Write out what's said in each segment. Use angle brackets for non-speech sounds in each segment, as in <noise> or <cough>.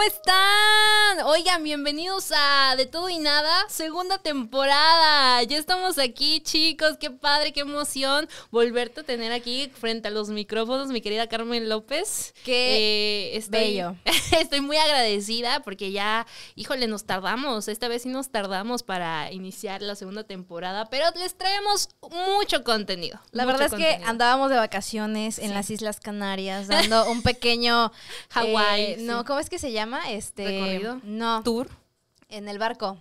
¿cómo están? Oigan, bienvenidos a De Todo y Nada, segunda temporada. Ya estamos aquí, chicos. Qué padre, qué emoción volverte a tener aquí frente a los micrófonos, mi querida Carmen López. Qué eh, bello. <laughs> estoy muy agradecida porque ya, híjole, nos tardamos. Esta vez sí nos tardamos para iniciar la segunda temporada, pero les traemos mucho contenido. La verdad es que andábamos de vacaciones en las Islas Canarias, <laughs> dando un pequeño eh, Hawái. No, ¿cómo es que se llama? Este. Recorrido. No, ¿Tour? En el barco.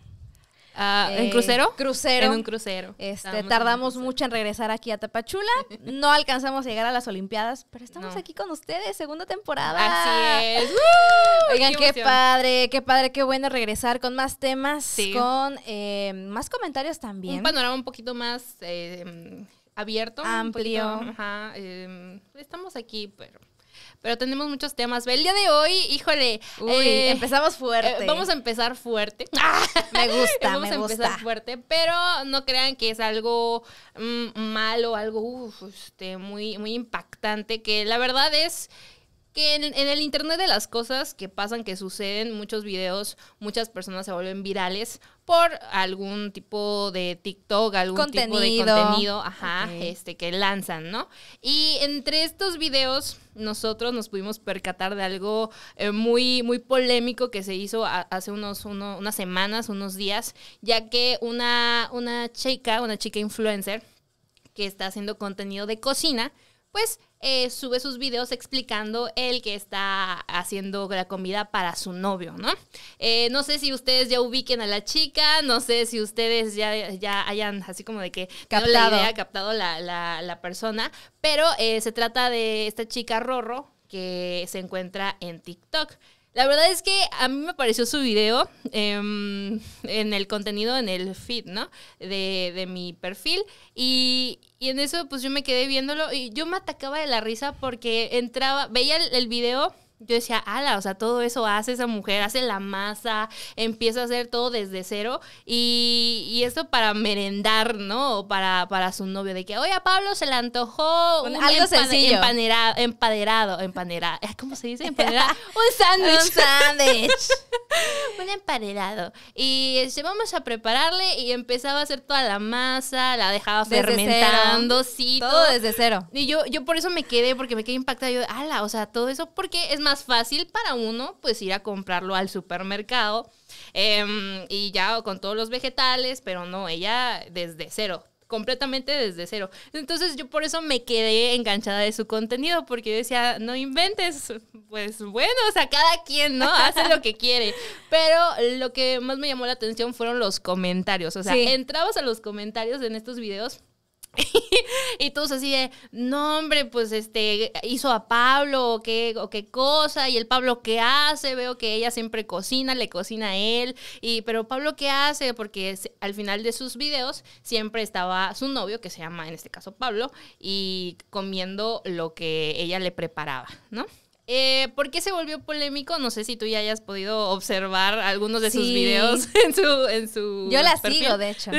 Ah, ¿En eh, crucero? Crucero. En un crucero. Este, tardamos mucho en regresar aquí a Tapachula. No alcanzamos a llegar a las Olimpiadas, pero estamos aquí con ustedes, segunda temporada. Así es. Oigan, qué, padre, qué padre, qué bueno regresar con más temas, con eh, más comentarios también. Un panorama un poquito más eh, abierto. Amplio. estamos aquí, pero pero tenemos muchos temas. El día de hoy, híjole. Eh, eh, empezamos fuerte. Eh, vamos a empezar fuerte. <laughs> Ah. Me gusta, vamos a empezar fuerte, pero no crean que es algo mm, malo, algo este, muy, muy impactante, que la verdad es que en, el Internet de las cosas que pasan, que suceden, muchos videos, muchas personas se vuelven virales por algún tipo de TikTok, algún tipo de contenido, ajá, este, que lanzan, ¿no? Y entre estos videos nosotros nos pudimos percatar de algo eh, muy, muy polémico que se hizo hace unos, unas semanas, unos días, ya que una, una chica, una chica influencer que está haciendo contenido de cocina, pues eh, sube sus videos explicando el que está haciendo la comida para su novio, ¿no? Eh, no sé si ustedes ya ubiquen a la chica, no sé si ustedes ya, ya hayan así como de que captado la captado la, persona, pero eh, se trata de esta chica Rorro que se encuentra en TikTok. La verdad es que a mí me pareció su video em, en el contenido, en el feed, ¿no? De, de mi perfil. Y, y, en eso, pues yo me quedé viéndolo y yo me atacaba de la risa porque entraba, veía el video yo decía, ala, o sea, todo eso hace esa mujer, hace la masa, empieza a hacer todo desde cero. Y, y eso para merendar, ¿no? O para, para su novio, de que, oye, a Pablo se le antojó un, algo sencillo. empaderado, empanerado. ¿cómo se dice? <laughs> un sándwich. un sándwich. <laughs> un empaderado. Y llevamos este, a prepararle y empezaba a hacer toda la masa, la dejaba fermentando, sí. Todo, desde cero. Y yo, yo por eso me quedé, porque me quedé impactada. Yo, ala, o sea, todo eso, porque es más más fácil para uno pues ir a comprarlo al supermercado em, y ya con todos los vegetales, pero no, ella desde cero, completamente desde cero. Entonces yo por eso me quedé enganchada de su contenido, porque yo decía, no inventes, pues bueno, o sea, cada quien, ¿no? Hace lo que quiere. Pero lo que más me llamó la atención fueron los comentarios, o sea, entrabas a los comentarios en estos videos <laughs> y todos así de, no hombre, pues este, hizo a Pablo o qué, cosa, y el Pablo qué hace, veo que ella siempre cocina, le cocina a él, y, pero Pablo qué hace, porque al final de sus videos siempre estaba su novio, que se llama en este caso Pablo, y comiendo lo que ella le preparaba, ¿no? Eh, ¿Por qué se volvió polémico? No sé si tú ya hayas podido observar algunos de sus videos <laughs> en su, en su Yo las sigo, de hecho.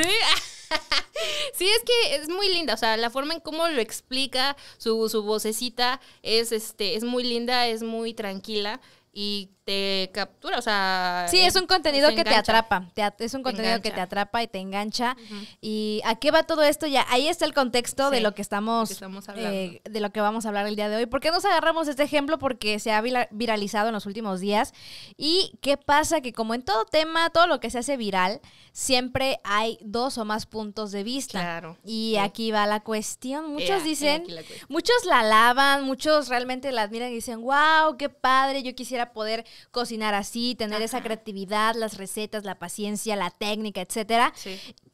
<laughs> sí, es que es muy linda, o sea, la forma en cómo lo explica, su, su vocecita es, este, es muy linda, es muy tranquila y te captura, o sea... Sí, es un contenido que te atrapa, es un contenido que te atrapa y te engancha. ¿Y a qué va todo esto? Ya, ahí está el contexto de lo que estamos, eh, hablando, de lo que vamos a hablar el día de hoy. ¿Por qué nos agarramos este ejemplo? Porque se ha viralizado en los últimos días. ¿Y qué pasa? Que como en todo tema, todo lo que se hace viral, siempre hay dos o más puntos de vista. Claro. Y aquí va la cuestión. Eh, muchos dicen, muchos la alaban, muchos realmente la admiran y dicen, wow, qué padre, yo quisiera poder cocinar así, tener esa creatividad, las recetas, la paciencia, la técnica, etcétera.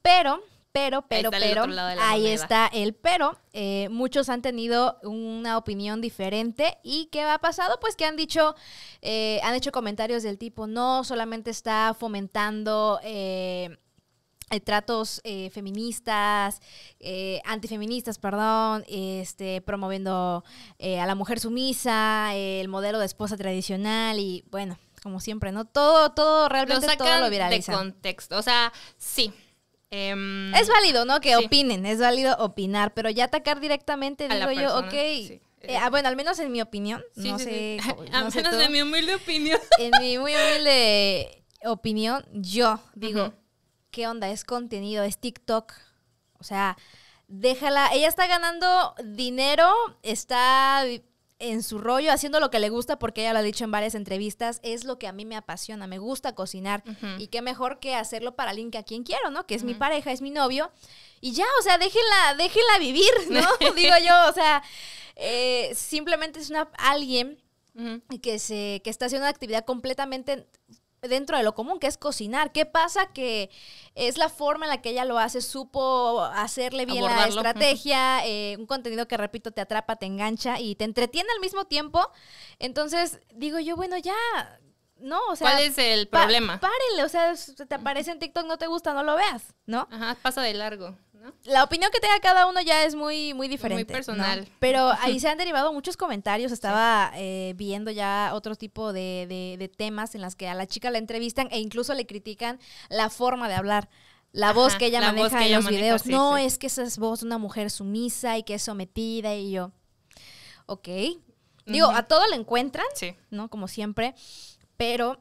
Pero pero, pero, pero, ahí está el pero. Eh, muchos han tenido una opinión diferente. ¿Y qué ha pasado? Pues que han dicho, eh, han hecho comentarios del tipo, no, solamente está fomentando eh, eh, tratos eh, feministas, eh, antifeministas, perdón, este, promoviendo a la mujer sumisa, el modelo de esposa tradicional y bueno, como siempre, ¿no? Todo, todo, realmente lo todo lo viraliza. de contexto, o sea, sí. Em, es válido, ¿no? Que opinen, es válido opinar, pero ya atacar directamente, digo yo, ok, ah, bueno, al menos en mi opinión. <laughs> no sé. al menos en mi humilde opinión. En mi muy humilde opinión, yo digo, ¿qué onda? Es contenido, es TikTok. O sea, déjala. Ella está ganando dinero, está en su rollo, haciendo lo que le gusta, porque ella lo ha dicho en varias entrevistas, es lo que a mí me apasiona, me gusta cocinar. Y qué mejor que hacerlo para alguien que a quien quiero, ¿no? Que es mi pareja, es mi novio. Y ya, o sea, déjenla, déjenla vivir, <laughs> ¿no? Digo yo, o sea, eh, simplemente es una alguien que, se, que está haciendo una actividad completamente dentro de lo común, que es cocinar. ¿Qué pasa? Que es la forma en la que ella lo hace, supo hacerle bien la estrategia, eh, un contenido que, repito, te atrapa, te engancha y te entretiene al mismo tiempo. Entonces, digo yo, bueno, ya... No, o sea. ¿Cuál es el problema? Párenle, o sea, te aparece en TikTok, no te gusta, no lo veas, ¿no? Ajá, pasa de largo. La opinión que tenga cada uno ya es muy, muy diferente. Muy personal. Pero <laughs> ahí se han derivado muchos comentarios. Estaba eh, viendo ya otro tipo de, temas en las que a la chica la entrevistan e incluso le critican la forma de hablar. La voz que ella maneja en los videos. no, es que esa es voz de una mujer sumisa y que es sometida y yo. Ok. Digo, a todo le encuentran, ¿no? Como siempre. Pero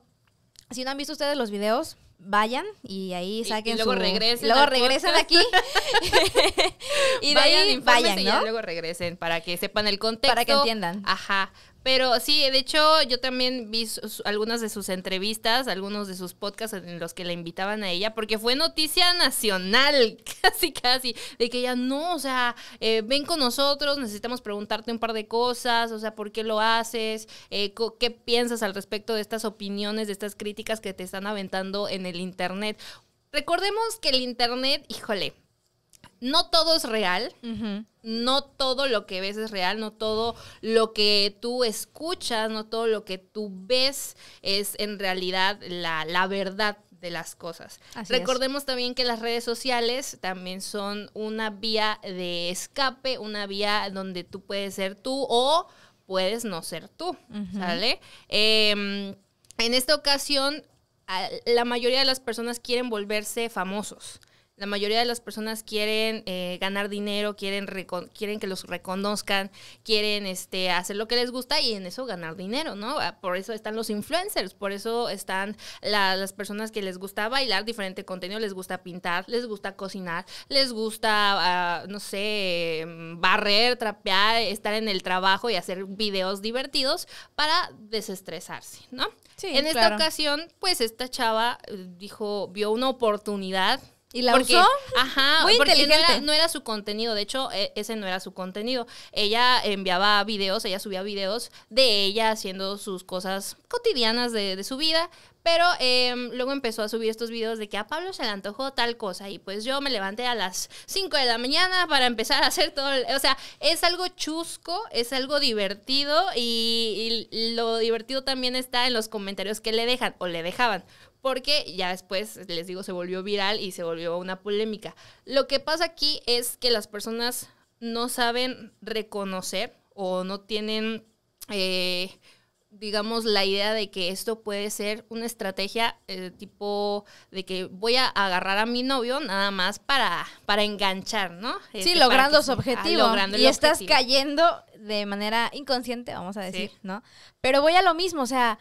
si no han visto ustedes los videos, vayan y ahí saquen y luego regresen luego regresen aquí <laughs> <laughs> y de vayan, ahí vayan y luego regresen para que sepan el contexto para que entiendan ajá pero sí, de hecho, yo también vi algunas de sus entrevistas, algunos de sus podcasts en los que la invitaban a ella, porque fue noticia nacional, <laughs> casi, casi, de que ella no, o sea, eh, ven con nosotros, necesitamos preguntarte un par de cosas, o sea, ¿por qué lo haces? Eh, ¿Qué piensas al respecto de estas opiniones, de estas críticas que te están aventando en el Internet? Recordemos que el Internet, híjole, no todo es real, no todo lo que ves es real, no todo lo que tú escuchas, no todo lo que tú ves es en realidad la, verdad de las cosas. Recordemos también que las redes sociales también son una vía de escape, una vía donde tú puedes ser tú o puedes no ser tú, ¿sale? Em, en esta ocasión, la mayoría de las personas quieren volverse famosos. La mayoría de las personas quieren eh, ganar dinero, quieren, quieren que los reconozcan, quieren este, hacer lo que les gusta y en eso ganar dinero, ¿no? Ah, por eso están los influencers, por eso están las personas que les gusta bailar diferente contenido, les gusta pintar, les gusta cocinar, les gusta, ah, no sé, mm, barrer, trapear, estar en el trabajo y hacer videos divertidos para desestresarse, ¿no? Sí, en esta ocasión, pues esta chava eh, dijo, vio una oportunidad ¿Y la porque, usó? Ajá, Muy inteligente. No, era, su contenido, de hecho, e-, ese no era su contenido. Ella enviaba videos, ella subía videos de ella haciendo sus cosas cotidianas de, de su vida, pero em, luego empezó a subir estos videos de que a Pablo se le antojó tal cosa y pues yo me levanté a las 5 de la mañana para empezar a hacer todo, o sea, es algo chusco, es algo divertido y, lo divertido también está en los comentarios que le dejan o le dejaban porque ya después, les digo, se volvió viral y se volvió una polémica. Lo que pasa aquí es que las personas no saben reconocer o no tienen eh, digamos, la idea de que esto puede ser una estrategia eh, tipo de que voy a agarrar a mi novio nada más para, para enganchar, ¿no? sí, este, logrando su objetivo. y estás cayendo de manera inconsciente, vamos a decir, ¿no? Pero voy a lo mismo, o sea,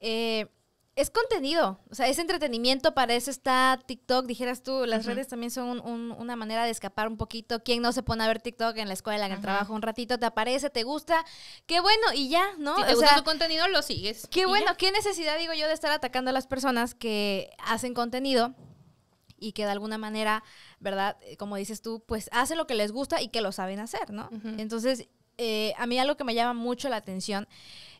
eh, es contenido, o sea, es entretenimiento, para eso está TikTok, dijeras tú, las redes también son una manera de escapar un poquito, ¿quién no se pone a ver TikTok en la escuela, en el trabajo, un ratito te aparece, te gusta, qué bueno, y ya, ¿no? o sea, tu contenido, lo sigues. Qué bueno, qué necesidad, digo yo, de estar atacando a las personas que hacen contenido y que de alguna manera, ¿verdad? Eh, como dices tú, pues hacen lo que les gusta y que lo saben hacer, ¿no? Entonces, eh, a mí algo que me llama mucho la atención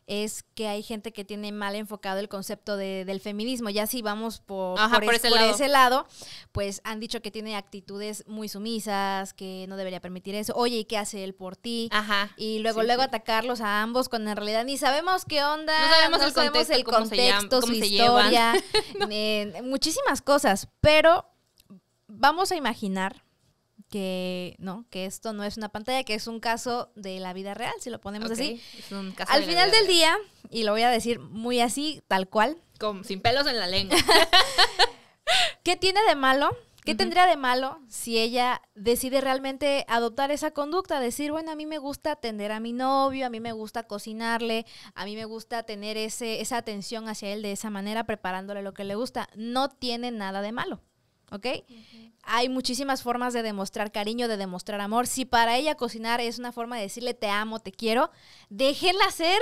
es que hay gente que tiene mal enfocado el concepto del feminismo. Ya si vamos por, por, ese lado, pues han dicho que tiene actitudes muy sumisas, que no debería permitir eso. Oye, ¿y qué hace él por ti? Ajá, y luego, luego atacarlos a ambos con en realidad ni sabemos qué onda, no sabemos el contexto, su historia, <laughs> eh, muchísimas cosas, pero vamos a imaginar que no, que esto no es una pantalla, que es un caso de la vida real, si lo ponemos así. Al final del día, y lo voy a decir muy así, tal cual. sin pelos en la lengua. <laughs> ¿Qué tiene de malo? ¿Qué tendría de malo si ella decide realmente adoptar esa conducta? Decir, bueno, a mí me gusta atender a mi novio, a mí me gusta cocinarle, a mí me gusta tener ese, esa atención hacia él de esa manera, preparándole lo que le gusta. No tiene nada de malo. ¿ok? Hay muchísimas formas de demostrar cariño, de demostrar amor. Si para ella cocinar es una forma de decirle te amo, te quiero, déjenla ser.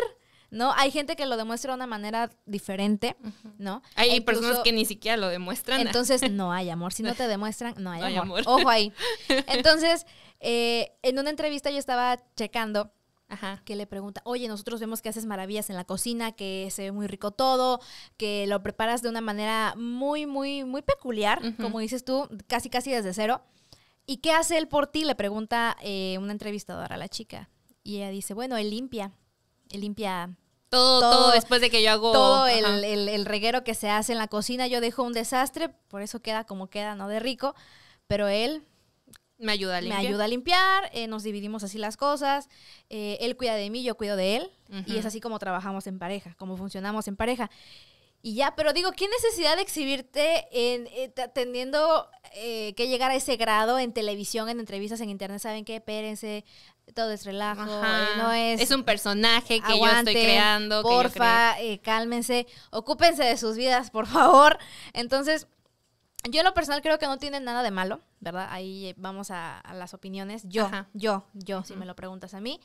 ¿No? Hay gente que lo demuestra de una manera diferente, ¿no? Hay e personas que ni siquiera lo demuestran. Entonces, <laughs> no hay amor. Si no te demuestran, no hay, amor. Ojo ahí. <laughs> Entonces, eh, en una entrevista yo estaba checando Ajá. que le pregunta, oye, nosotros vemos que haces maravillas en la cocina, que se ve muy rico todo, que lo preparas de una manera muy, muy, muy peculiar, como dices tú, casi, casi desde cero. ¿Y qué hace él por ti? Le pregunta eh, una entrevistadora a la chica. Y ella dice, bueno, él limpia, él limpia todo, todo, después de que yo hago... Todo el, reguero que se hace en la cocina, yo dejo un desastre, por eso queda como queda, ¿no? De rico, pero él me ayuda a limpiar. Me ayuda a limpiar, eh, nos dividimos así las cosas. Eh, él cuida de mí, yo cuido de él. Y es así como trabajamos en pareja, como funcionamos en pareja. Y ya, pero digo, ¿qué necesidad de exhibirte en, eh, teniendo que llegar a ese grado en televisión, en entrevistas, en internet? ¿Saben qué? Pérense, todo es relajo, no es... Es un personaje que yo estoy creando. Porfa, cálmense, ocúpense de sus vidas, por favor. Entonces, yo en lo personal creo que no tiene nada de malo, ¿verdad? Ahí eh, vamos a, las opiniones. Yo, yo, yo, si me lo preguntas a mí.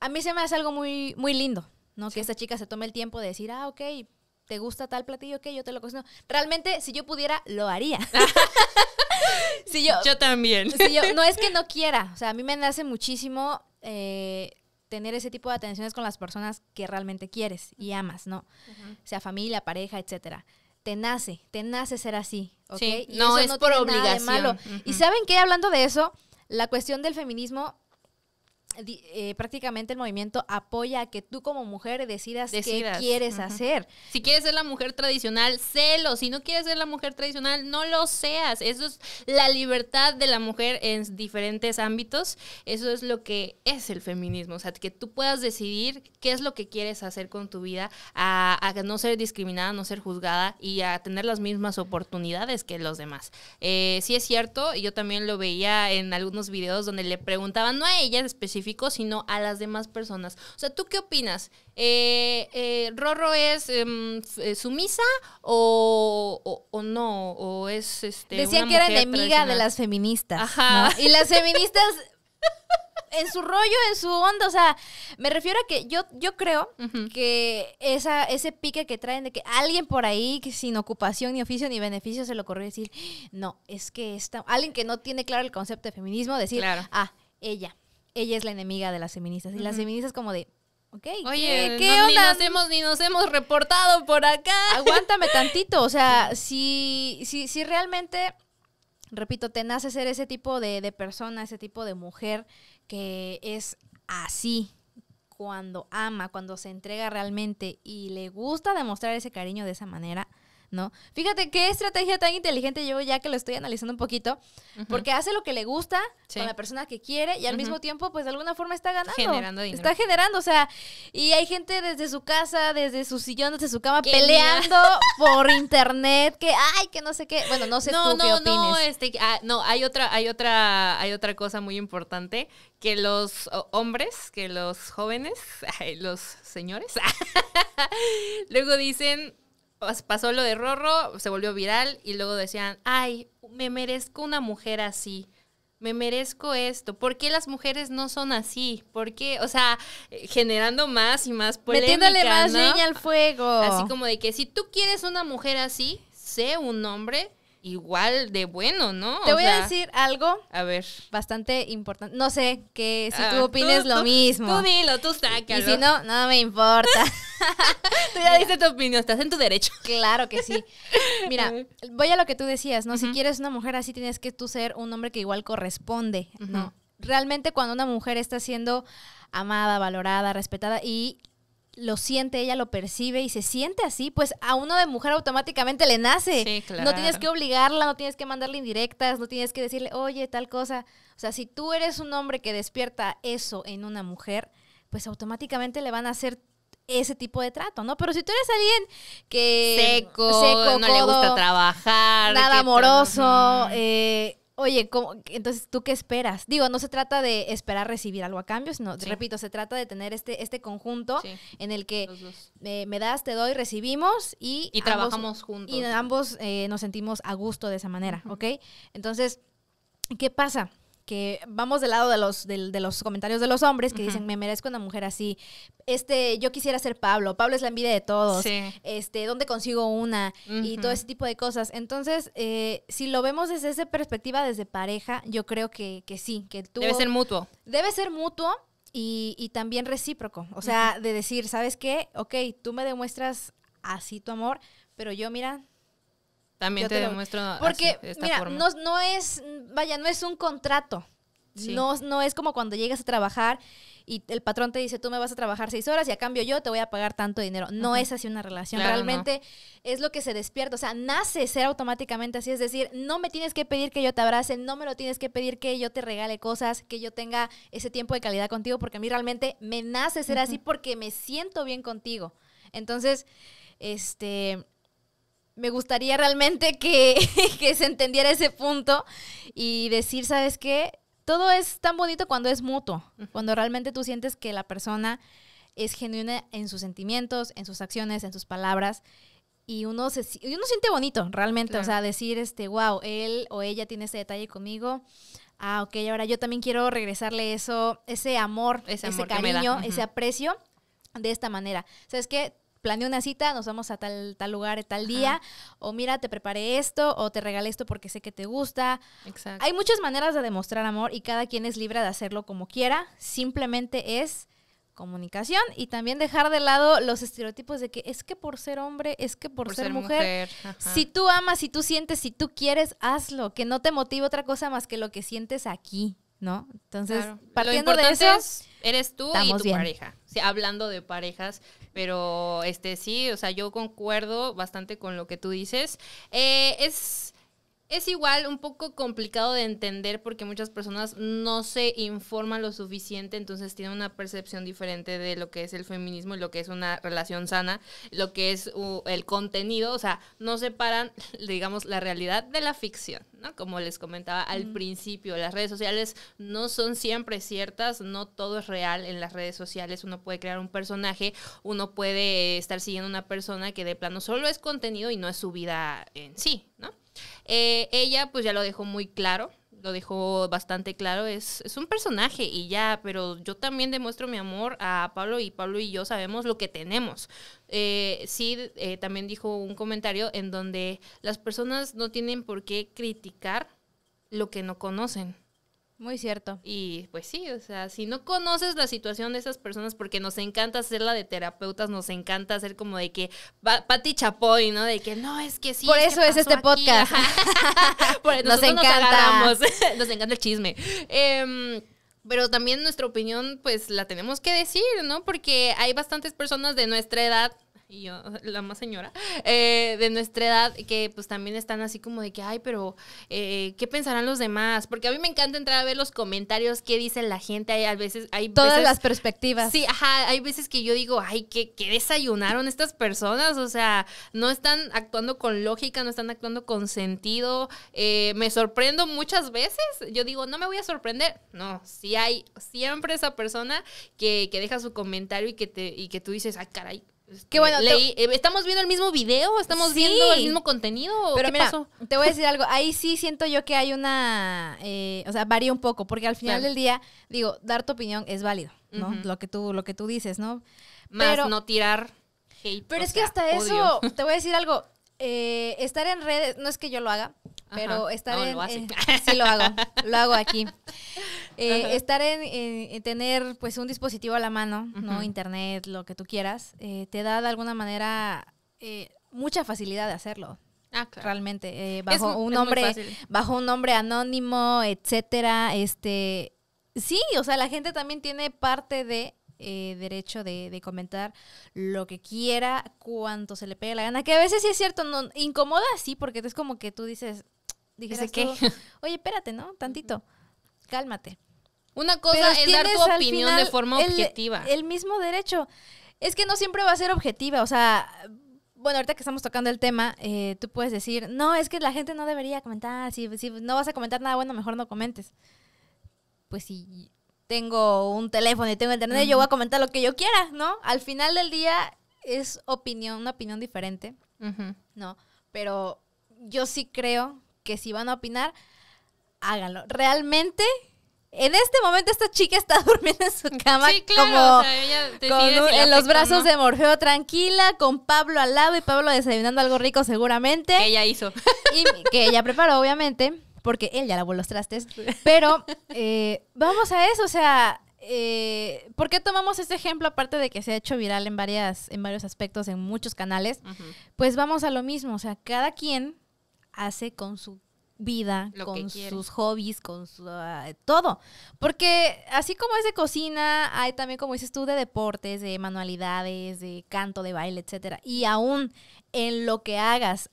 A mí se me hace algo muy, muy lindo, ¿no? Que esta chica se tome el tiempo de decir, ah, ok, te gusta tal platillo ok, yo te lo cocino. Realmente, si yo pudiera, lo haría. <laughs> <laughs> si yo, yo también. Si yo, no es que no <laughs> quiera, o sea, a mí me nace muchísimo eh, tener ese tipo de atenciones con las personas que realmente quieres y amas, ¿no? Sea familia, pareja, etcétera te nace, te nace ser así. ¿ok? y no es no por tiene malo. Y saben que hablando de eso, la cuestión del feminismo eh, prácticamente el movimiento apoya a que tú como mujer decidas, qué quieres hacer. Si quieres ser la mujer tradicional, celo Si no quieres ser la mujer tradicional, no lo seas. Eso es la libertad de la mujer en diferentes ámbitos. Eso es lo que es el feminismo. O sea, que tú puedas decidir qué es lo que quieres hacer con tu vida, a, no ser discriminada, no ser juzgada y a tener las mismas oportunidades que los demás. Eh, sí es cierto, yo también lo veía en algunos videos donde le preguntaban, no a ella específicamente, sino a las demás personas. O sea, ¿tú qué opinas? Eh, eh, ¿Rorro es em, eh, sumisa o, o, no? ¿O es este, Decían que era enemiga de las feministas. Ajá. Y las <laughs> feministas en su rollo, en su onda. O sea, me refiero a que yo, yo creo que esa, ese pique que traen de que alguien por ahí, que sin ocupación, ni oficio, ni beneficio, se le ocurrió decir, no, es que esta, alguien que no tiene claro el concepto de feminismo, decir, ah, ella ella es la enemiga de las feministas. Y las feministas como de, ok, Oye, ¿qué, onda? Ni ni nos hemos reportado por acá. <laughs> Aguántame tantito, o sea, si, si, si realmente, repito, te nace ser ese tipo de, de persona, ese tipo de mujer que es así, cuando ama, cuando se entrega realmente y le gusta demostrar ese cariño de esa manera, ¿no? Fíjate qué estrategia tan inteligente llevo ya que lo estoy analizando un poquito, porque hace lo que le gusta a la persona que quiere y al mismo tiempo, pues de alguna forma está ganando. Generando Está generando, o sea, y hay gente desde su casa, desde su sillón, desde su cama, peleando <laughs> por internet, que ay, que no sé qué. Bueno, no sé no, tú no, qué opinas No, este, ah, no, hay otra, hay otra, hay otra cosa muy importante que los hombres, que los jóvenes, <laughs> los señores, <laughs> luego dicen pasó lo de Rorro, se volvió viral y luego decían, ay, me merezco una mujer así. Me merezco esto. ¿Por qué las mujeres no son así? ¿Por qué? O sea, generando más y más polémica, Metiéndole más al fuego. Así como de que si tú quieres una mujer así, sé un hombre igual de bueno, ¿no? Te voy a decir algo. A ver. Bastante importante. No sé que si ah, tú opines lo mismo. Tú dilo, tú sácalo. Y si no, no me importa. <laughs> tú ya diste tu opinión, estás en tu derecho. Claro que sí. Mira, voy a lo que tú decías, ¿no? Si quieres una mujer así, tienes que tú ser un hombre que igual corresponde, ¿no? Realmente cuando una mujer está siendo amada, valorada, respetada y lo siente, ella lo percibe y se siente así, pues a uno de mujer automáticamente le nace. Sí, claro. No tienes que obligarla, no tienes que mandarle indirectas, no tienes que decirle, oye, tal cosa. O sea, si tú eres un hombre que despierta eso en una mujer, pues automáticamente le van a hacer ese tipo de trato, ¿no? Pero si tú eres alguien que... Seco, seco no le gusta trabajar. Nada amoroso, Oye, entonces, ¿tú qué esperas? Digo, no se trata de esperar recibir algo a cambio, sino, repito, se trata de tener este, este conjunto en el que eh, me das, te doy, recibimos y... trabajamos juntos. Y ambos eh, nos sentimos a gusto de esa manera, ¿ok? Entonces, ¿qué pasa? que vamos del lado de los, de, los comentarios de los hombres que dicen, me merezco una mujer así. Este, yo quisiera ser Pablo, Pablo es la envidia de todos. Este, ¿dónde consigo una? Y todo ese tipo de cosas. Entonces, eh, si lo vemos desde esa perspectiva, desde pareja, yo creo que, sí, que tú... Debe ser mutuo. Debe ser mutuo. Y, también recíproco, o sea, de decir, ¿sabes qué? Ok, tú me demuestras así tu amor, pero yo, mira, también te, demuestro. Porque, de esta No, no, es, vaya, no es un contrato. No, no es como cuando llegas a trabajar y el patrón te dice, tú me vas a trabajar seis horas y a cambio yo te voy a pagar tanto dinero. No es así una relación. Realmente es lo que se despierta. O sea, nace ser automáticamente así. Es decir, no me tienes que pedir que yo te abrace, no me lo tienes que pedir que yo te regale cosas, que yo tenga ese tiempo de calidad contigo, porque a mí realmente me nace ser así porque me siento bien contigo. Entonces, este, me gustaría realmente <laughs> que, se entendiera ese punto y decir, ¿sabes qué? Todo es tan bonito cuando es mutuo, cuando realmente tú sientes que la persona es genuina en sus sentimientos, en sus acciones, en sus palabras y uno se uno siente bonito realmente, o sea, decir este, wow, él o ella tiene ese detalle conmigo. Ah, ok, ahora yo también quiero regresarle eso, ese amor, ese, cariño, ese aprecio de esta manera. ¿sabes qué? planeé una cita, nos vamos a tal, tal lugar, eh, tal día, o mira, te preparé esto, o te regalé esto porque sé que te gusta. Exacto. Hay muchas maneras de demostrar amor y cada quien es libre de hacerlo como quiera, simplemente es comunicación y también dejar de lado los estereotipos de que es que por ser hombre, es que por, ser, mujer, si tú amas, si tú sientes, si tú quieres, hazlo, que no te motive otra cosa más que lo que sientes aquí, ¿no? Entonces, lo importante de eso, eres tú y tu pareja. hablando de parejas, pero este sí, o sea, yo concuerdo bastante con lo que tú dices. Eh, es es igual un poco complicado de entender porque muchas personas no se informan lo suficiente, entonces tienen una percepción diferente de lo que es el feminismo y lo que es una relación sana, lo que es uh, el contenido, o sea, no separan, <laughs> digamos, la realidad de la ficción, ¿no? Como les comentaba al principio, las redes sociales no son siempre ciertas, no todo es real en las redes sociales, uno puede crear un personaje, uno puede estar siguiendo una persona que de plano solo es contenido y no es su vida en sí, ¿no? Eh, ella pues ya lo dejó muy claro, lo dejó bastante claro, es, es, un personaje y ya, pero yo también demuestro mi amor a Pablo y Pablo y yo sabemos lo que tenemos. Eh, sí, eh, también dijo un comentario en donde las personas no tienen por qué criticar lo que no conocen. Muy cierto. Y pues sí, o sea, si no conoces la situación de esas personas, porque nos encanta la de terapeutas, nos encanta hacer como de que Pati Chapoy, ¿no? De que no, es que sí. Por eso es este podcast. <laughs> nos encanta. <laughs> Nos, encanta el chisme. Em, pero también nuestra opinión, pues la tenemos que decir, ¿no? Porque hay bastantes personas de nuestra edad y yo, <laughs> la más señora, eh, de nuestra edad, que pues también están así como de que, ay, pero, eh, ¿qué pensarán los demás? Porque a mí me encanta entrar a ver los comentarios, qué dice la gente, hay a veces... Hay Todas las perspectivas. Sí, ajá, hay veces que yo digo, ay, ¿qué, ¿qué desayunaron estas personas? O sea, no están actuando con lógica, no están actuando con sentido. Eh, me sorprendo muchas veces, yo digo, no me voy a sorprender. No, sí hay siempre esa persona que, que deja su comentario y que, te, y que tú dices, ay, caray, este, eh, ¿Estamos viendo el mismo video? ¿Estamos viendo el mismo contenido? Pero te voy a decir <laughs> algo. Ahí sí siento yo que hay una. Eh, o sea, varía un poco, porque al final del día, digo, dar tu opinión es válido, ¿no? lo, que tú, lo que tú dices, ¿no? Más pero, no tirar hate. Pero es que hasta eso, <laughs> te voy a decir algo. Eh, estar en redes, no es que yo lo haga, pero estar en... Lo sí, lo hago, lo hago aquí. <laughs> Eh, estar en, tener pues un dispositivo a la mano, ¿no? Internet, lo que tú quieras, eh, te da de alguna manera eh, mucha facilidad de hacerlo. Ah, claro. Realmente, bajo, un nombre, bajo un nombre anónimo, etcétera, este... Sí, o sea, la gente también tiene parte de derecho de, comentar lo que quiera, cuanto se le pegue la gana. Que a veces sí es cierto, incomoda sí, porque es como que tú dices, dije que, oye, espérate, ¿no? Tantito, cálmate. Una cosa es dar tu opinión de forma objetiva. El mismo derecho. Es que no siempre va a ser objetiva, o sea, bueno, ahorita que estamos tocando el tema, eh, tú puedes decir, no, es que la gente no debería comentar, si, no vas a comentar nada bueno, mejor no comentes. Pues si tengo un teléfono y tengo internet, yo voy a comentar lo que yo quiera, ¿no? Al final del día es opinión, una opinión diferente, ¿no? Pero yo sí creo que si van a opinar, háganlo. Realmente, en este momento esta chica está <laughs> durmiendo en su cama sí, claro, como en los brazos de Morfeo tranquila, con Pablo al lado y Pablo desayunando algo rico seguramente. Que ella hizo. <laughs> Y que ella preparó, obviamente, porque él ya lavó los trastes. Pero eh, vamos a eso, o sea, eh, ¿por qué tomamos este ejemplo aparte de que se ha hecho viral en, varias, en varios aspectos, en muchos canales? Pues vamos a lo mismo, o sea, cada quien hace con su vida, con sus hobbies, con su, ah, todo. Porque así como es de cocina, hay también, como dices tú, de deportes, de manualidades, de canto, de baile, etcétera. Y aún en lo que hagas,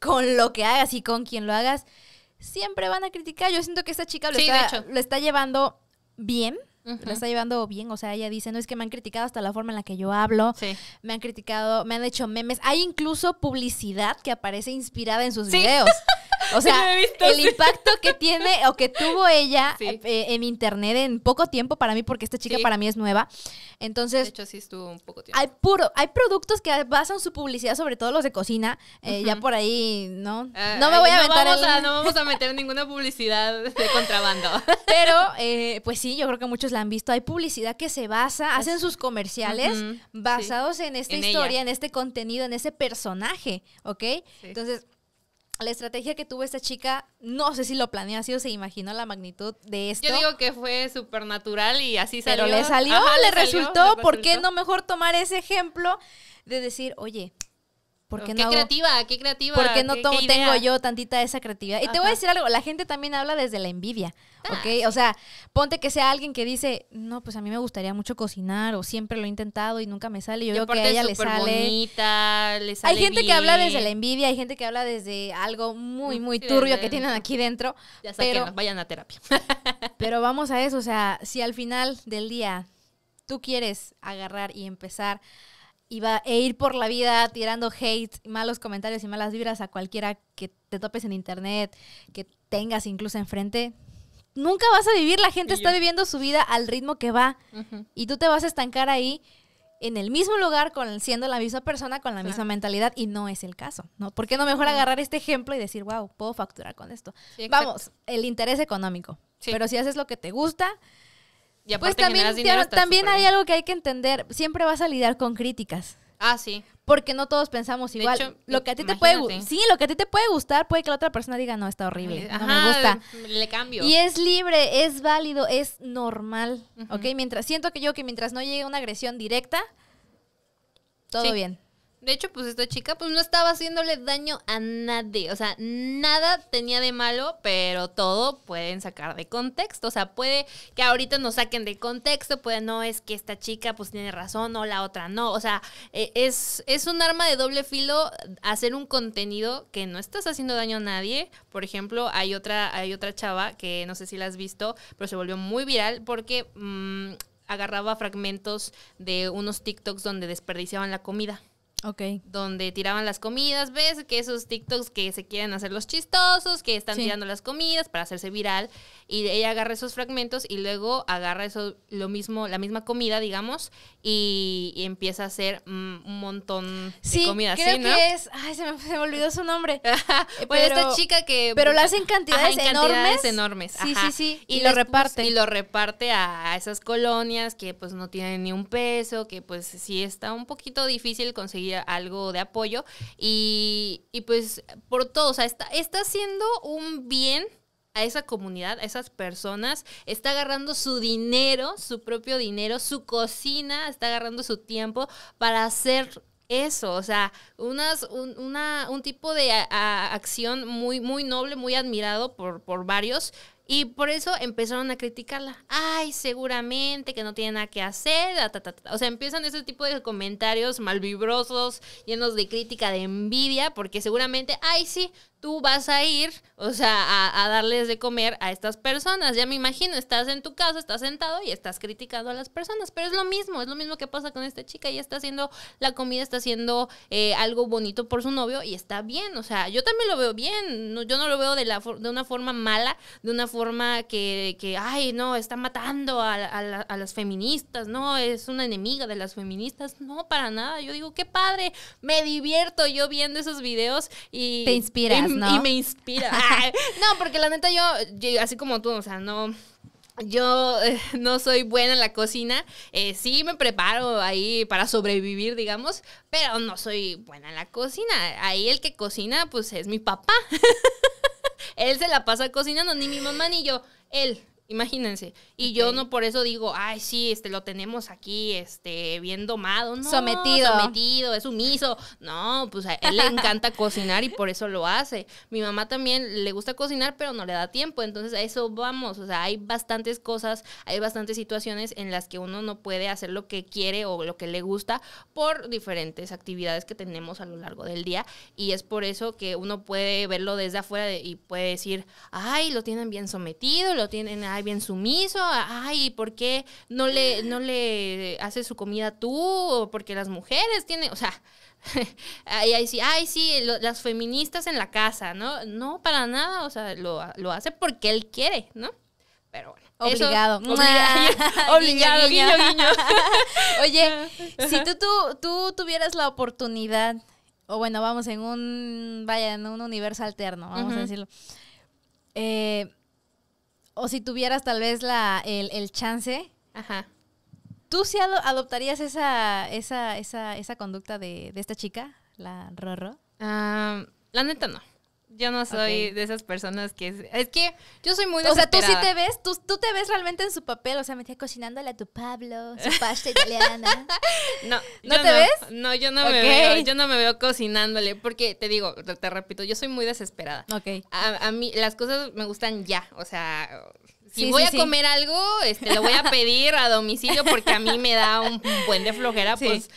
con lo que hagas y con quien lo hagas, siempre van a criticar. Yo siento que esta chica lo, lo está llevando bien. La está llevando bien, o sea, ella dice, no es que me han criticado hasta la forma en la que yo hablo, me han criticado, me han hecho memes, hay incluso publicidad que aparece inspirada en sus videos. <laughs> O sea, el impacto que tiene o que tuvo ella eh, en internet en poco tiempo para mí, porque esta chica para mí es nueva. Entonces. De hecho, sí estuvo un poco tiempo. Hay puro, hay productos que basan su publicidad, sobre todo los de cocina. Eh, ya por ahí, ¿no? Eh, no me voy a no aventar. Vamos no vamos a meter ninguna publicidad de contrabando. <laughs> Pero, pues sí, yo creo que muchos la han visto. Hay publicidad que se basa, hacen sus comerciales basados en esta historia, en este contenido, en ese personaje, ¿ok? Entonces la estrategia que tuvo esta chica, no sé si lo planeó así o se imaginó la magnitud de esto. Yo digo que fue natural y así salió. Pero le salió, le, resultó, ¿por qué no mejor tomar ese ejemplo de decir, oye, qué, creativa, qué creativa. Porque no tengo yo tantita esa creatividad. Y te voy a decir algo, la gente también habla desde la envidia, ah, ¿ok? O sea, ponte que sea alguien que dice, no, pues a mí me gustaría mucho cocinar o siempre lo he intentado y nunca me sale. Yo, creo que a ella le sale. Bonita, le sale. Hay gente que habla desde la envidia, hay gente que habla desde algo muy, mm, muy turbio que tienen aquí dentro. Ya pero, que vayan a terapia. <laughs> pero <laughs> vamos a eso, o sea, si al final del día tú quieres agarrar y empezar iba e ir por la vida tirando hate, malos comentarios y malas vibras a cualquiera que te topes en internet, que tengas incluso enfrente. Nunca vas a vivir, la gente está viviendo su vida al ritmo que va y tú te vas a estancar ahí en el mismo lugar con, siendo la misma persona con la misma mentalidad y no es el caso, ¿no? ¿Por qué no mejor agarrar este ejemplo y decir, wow, puedo facturar con esto? Vamos, el interés económico. Pero si haces lo que te gusta, pues también, también hay algo que hay que entender. Siempre vas a lidiar con críticas. Ah, sí. Porque no todos pensamos igual. lo que a ti te puede sí, lo que a ti te puede gustar puede que la otra persona diga no está horrible, no me gusta. Le cambio. Y es libre, es válido, es normal, ¿ok? Mientras siento que yo que mientras no llegue una agresión directa, todo bien. De hecho, pues esta chica pues no estaba haciéndole daño a nadie. O sea, nada tenía de malo, pero todo pueden sacar de contexto. O sea, puede que ahorita nos saquen de contexto, puede no es que esta chica pues tiene razón o la otra no. O sea, eh, es, es un arma de doble filo hacer un contenido que no estás haciendo daño a nadie. Por ejemplo, hay otra, hay otra chava que no sé si la has visto, pero se volvió muy viral porque mm, agarraba fragmentos de unos TikToks donde desperdiciaban la comida. Donde tiraban las comidas, ves que esos TikToks que se quieren hacer los chistosos, que están tirando las comidas para hacerse viral, y ella agarra esos fragmentos y luego agarra eso, lo mismo, la misma comida, digamos, y, empieza a hacer mm, un montón de comida. sí, creo ay, se me, olvidó su nombre. <laughs> pero, esta chica que... Pero la hacen cantidades enormes. enormes. Sí, sí, sí. Y, lo reparte. Y lo reparte a esas colonias que pues no tienen ni un peso, que pues sí está un poquito difícil conseguir algo de apoyo. Y, pues por todo, o sea, está, está haciendo un bien a esa comunidad, a esas personas, está agarrando su dinero, su propio dinero, su cocina, está agarrando su tiempo para hacer eso, o sea, unas, un, una, un tipo de acción muy, muy noble, muy admirado por, por varios, y por eso empezaron a criticarla. Ay, seguramente que no tiene nada que hacer. O sea, empiezan ese tipo de comentarios malvibrosos, llenos de crítica, de envidia, porque seguramente, ay, sí, tú vas a ir, o sea, a, darles de comer a estas personas. Ya me imagino, estás en tu casa, estás sentado y estás criticando a las personas, pero es lo mismo, es lo mismo que pasa con esta chica, y está haciendo la comida, está haciendo eh, algo bonito por su novio y está bien, o sea, yo también lo veo bien, yo no lo veo de, la, de una forma mala, de una forma que, que ay, no, está matando a, las feministas, no, es una enemiga de las feministas, no, para nada, yo digo, qué padre, me divierto yo viendo esos videos y... Te inspiras. Y me inspira. <laughs> no, porque la neta yo, así como tú, o sea, no... Yo eh, no soy buena en la cocina. Eh, sí me preparo ahí para sobrevivir, digamos, pero no soy buena en la cocina. Ahí el que cocina, pues es mi papá. <laughs> él se la pasa cocinando, ni mi mamá ni yo, él. Imagínense. Y yo no por eso digo, ay, sí, este, lo tenemos aquí, este, bien domado, no. Sometido. Sometido, es sumiso. No, pues a él le encanta <laughs> cocinar y por eso lo hace. Mi mamá también le gusta cocinar, pero no le da tiempo. Entonces, a eso vamos. O sea, hay bastantes cosas, hay bastantes situaciones en las que uno no puede hacer lo que quiere o lo que le gusta por diferentes actividades que tenemos a lo largo del día. Y es por eso que uno puede verlo desde afuera y puede decir, ay, lo tienen bien sometido, lo tienen, ay, bien sumiso, ay, ¿por qué no le, no le haces su comida tú? O porque las mujeres tienen, o sea, <laughs> ay, sí, ay, sí las feministas en la casa, ¿no? No, para nada, o sea, lo, hace porque él quiere, ¿no? Pero bueno. Obligado. <laughs> <laughs> obligado, guiño, guiño. Oye, si tú, tú, tuvieras la oportunidad, o bueno, vamos en un, vaya, en un universo alterno, vamos a decirlo. Eh, o si tuvieras tal vez la, el, el chance, Ajá. ¿tú sí adoptarías esa, esa, esa, esa conducta de, de, esta chica, la Rorro? Ah, la neta no. Yo no soy de esas personas que... Es, que yo soy muy desesperada. O sea, tú sí te ves, tú, tú te ves realmente en su papel. O sea, me metía cocinándole a tu Pablo, su pasta italiana. <laughs> no. ¿No te ves? No, yo no, me veo, yo no me veo cocinándole. Porque, te digo, te, repito, yo soy muy desesperada. Ok. A, mí las cosas me gustan ya. O sea... Si voy a comer algo, este, lo voy a pedir a domicilio porque a mí me da un buen de flojera, <laughs> pues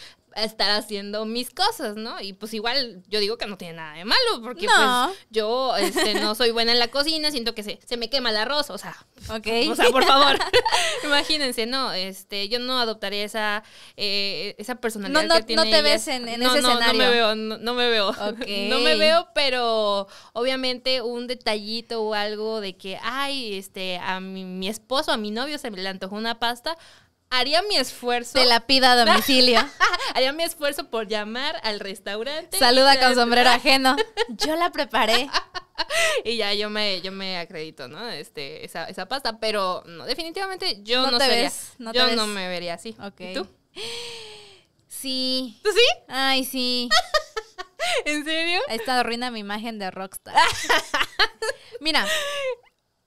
estar haciendo mis cosas, ¿no? Y pues igual yo digo que no tiene nada de malo, porque pues yo este, no soy buena en la cocina, siento que se, se me quema el arroz, o sea, o sea, por favor, <laughs> <laughs> imagínense, no, este, yo no adoptaría esa, eh, esa personalidad no, que tiene. No te ves en, ese escenario. No me veo, no, me veo. No me veo, pero obviamente un detallito o algo de que, ay, este, a mi, mi esposo, a mi novio se le antojó una pasta, haría mi esfuerzo. Te la pida a <laughs> domicilio. haría mi esfuerzo por llamar al restaurante. Saluda con sombrero ajeno. <laughs> Yo la preparé. y ya yo me, yo me acredito, ¿no? Este, esa, pasta. Pero no, definitivamente yo no, te yo no me vería así. ¿Y tú? Sí. ¿Tú sí? Ay, sí. <laughs> ¿En serio? Esta arruina mi imagen de rockstar. Mira,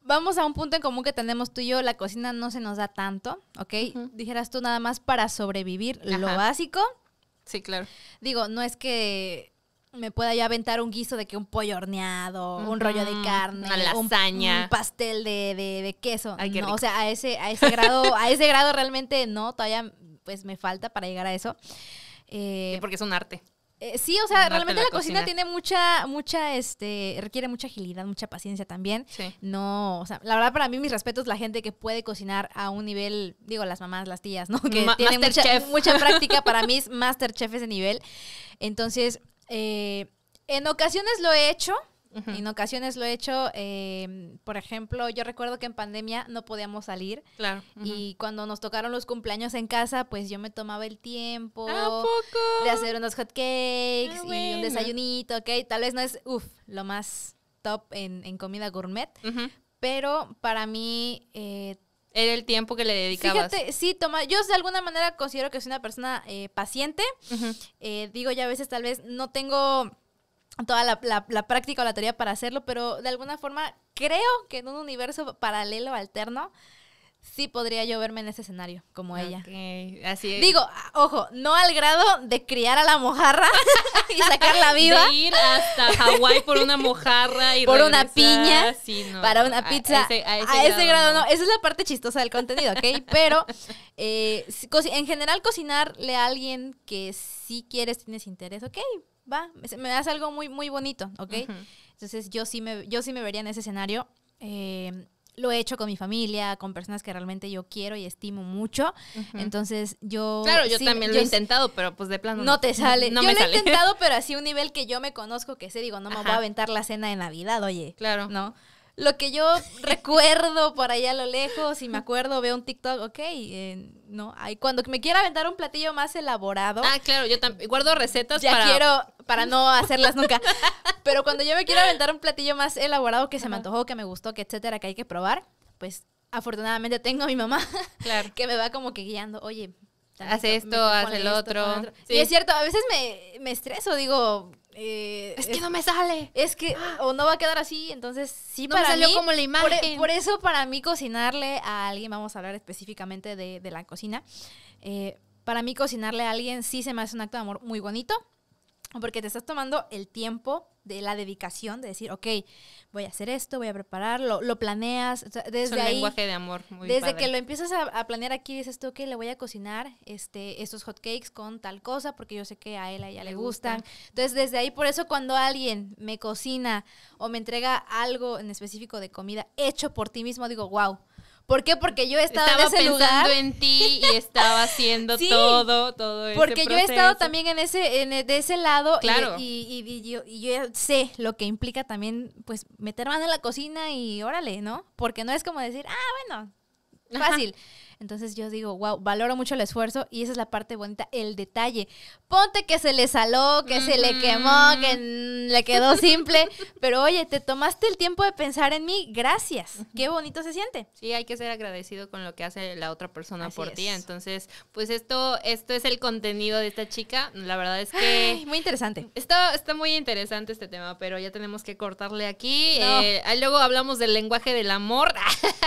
vamos a un punto en común que tenemos tú y yo, la cocina no se nos da tanto, ¿ok? Dijeras tú nada más para sobrevivir, lo básico. Sí, claro. Digo, no es que me pueda yo aventar un guiso de que un pollo horneado, un rollo de carne, una lasaña, un, pastel de, de, queso. o sea, a ese, a ese grado, a ese grado realmente no, todavía pues me falta para llegar a eso. Eh, porque es un arte. Eh, sí, o sea, realmente la, cocina, tiene mucha, mucha, este, requiere mucha agilidad, mucha paciencia también. No, o sea, la verdad para mí mis respetos la gente que puede cocinar a un nivel, digo, las mamás, las tías, ¿no? Que tienen mucha, mucha, <laughs> práctica para mí es chefs ese nivel. Entonces, eh, en ocasiones lo he hecho, en ocasiones lo he hecho, em, por ejemplo, yo recuerdo que en pandemia no podíamos salir. Claro. Y cuando nos tocaron los cumpleaños en casa, pues yo me tomaba el tiempo de hacer unos hot cakes ah, y un desayunito, ¿ok? Tal vez no es, uff, lo más top en, comida gourmet, pero para mí... Eh, era el tiempo que le dedicabas. sí, toma, yo de alguna manera considero que soy una persona eh, paciente. Eh, digo, ya a veces tal vez no tengo toda la, práctica o la teoría para hacerlo, pero de alguna forma creo que en un universo paralelo, alterno, sí podría yo verme en ese escenario, como ella. así Digo, ojo, no al grado de criar a la mojarra <laughs> y sacarla viva. De ir hasta Hawái por una mojarra y Por una piña, para una pizza. A ese, grado, no. Esa es la parte chistosa del contenido, ¿ok? <laughs> Pero, eh, en general, cocinarle a alguien que sí quieres, tienes interés, ¿ok? va, me das algo muy, muy bonito, ¿ok? Entonces yo sí, me, yo sí me vería en ese escenario. Eh, lo he hecho con mi familia, con personas que realmente yo quiero y estimo mucho. Entonces yo... Claro, yo también lo he intentado, pero pues de plano... No, te sale. <laughs> No, yo me lo he intentado, pero así un nivel que yo me conozco, que sé, digo, no me voy a aventar la cena de Navidad, oye. Claro. ¿No? lo que yo <laughs> recuerdo por ahí a lo lejos, y me acuerdo, veo un TikTok, ok, eh, no, hay cuando me quiera aventar un platillo más elaborado. Ah, claro, yo también guardo recetas ya quiero para no hacerlas nunca. <laughs> Pero cuando yo me quiero aventar un platillo más elaborado que se me antojó, que me gustó, que etcétera, que hay que probar, pues afortunadamente tengo a mi mamá <laughs> claro. que me va como que guiando, oye, hace esto, haz el otro. Sí. Y es cierto, a veces me, me estreso, digo, eh, es, que no me sale. Es que ah. o no va a quedar así, entonces sí para me salió como la e imagen. Por, por, eso para mí cocinarle a alguien, vamos a hablar específicamente de, la cocina, eh, para mí cocinarle a alguien sí se me hace un acto de amor muy bonito porque te estás tomando el tiempo de la dedicación, de decir, ok, voy a hacer esto, voy a prepararlo, lo planeas. es un lenguaje de amor. Muy desde que lo empiezas a, planear aquí, dices tú, ok, le voy a cocinar este, estos hotcakes con tal cosa, porque yo sé que a él a ella le, le gustan. Entonces, desde ahí, por eso cuando alguien me cocina o me entrega algo en específico de comida hecho por ti mismo, digo, wow, ¿Por qué? Porque yo estaba en ese lugar. pensando en ti y estaba haciendo <laughs> todo, todo Porque yo he estado también en ese, en, e, de ese lado. Y, y, yo, sé lo que implica también, pues, meter mano en la cocina y órale, ¿no? Porque no es como decir, ah, bueno, fácil. Entonces yo digo, wow, valoro mucho el esfuerzo y esa es la parte bonita, el detalle. Ponte que se le saló, que se le quemó, que le quedó simple, <laughs> pero oye, te tomaste el tiempo de pensar en mí, gracias. Qué bonito se siente. Sí, hay que ser agradecido con lo que hace la otra persona por ti. Entonces, pues esto, esto es el contenido de esta chica. La verdad es que... muy interesante. Está, está muy interesante este tema, pero ya tenemos que cortarle aquí. Eh, luego hablamos del lenguaje del amor,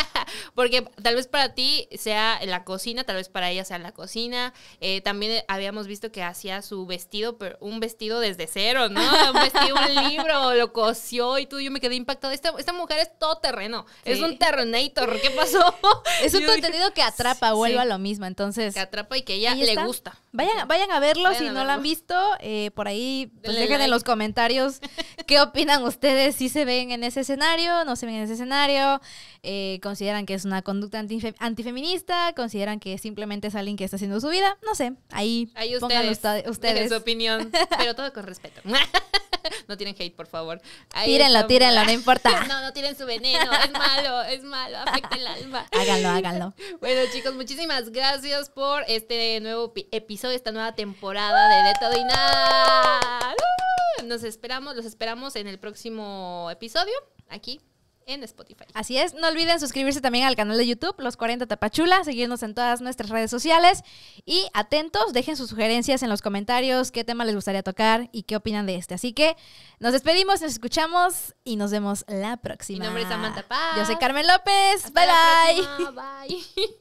<laughs> porque tal vez para ti sea la cocina, tal vez para ella sea la cocina. Eh, también eh, habíamos visto que hacía su vestido, pero un vestido desde cero, ¿no? Un vestido, un <laughs> libro, lo cosió y todo. Yo me quedé impactada. Esta, esta mujer es todo terreno. Es un terrenator. ¿Qué <laughs> pasó? Es un contenido que atrapa, vuelvo a lo mismo. Entonces. Que atrapa y que ella le gusta. Vayan, vayan a verlo si no lo han visto. Eh, por ahí pues, dejen en los comentarios <laughs> qué opinan ustedes. Si se ven en ese escenario, no se ven en ese escenario. consideran que es una conducta antifeminista consideran que simplemente es alguien que está haciendo su vida, no sé, ahí, ustedes, pongan ustedes. su <laughs> opinión, pero todo con respeto. <laughs> no tienen hate, por favor. tírenlo, tírenlo, no importa. <laughs> no, no tienen su veneno, es malo, es malo, afecta el alma. háganlo, háganlo. Bueno, chicos, muchísimas gracias por este nuevo episodio, esta nueva temporada de De Todo y Nada. ¡Uh! Nos esperamos, los esperamos en el próximo episodio, aquí en Spotify. Así es, no olviden suscribirse también al canal de YouTube, Los 40 Tapachula, seguirnos en todas nuestras redes sociales y atentos, dejen sus sugerencias en los comentarios, qué tema les gustaría tocar y qué opinan de este. Así que nos despedimos, nos escuchamos y nos vemos la próxima. Mi nombre es Samantha Paz. Yo soy Carmen López. <laughs> bye bye. bye.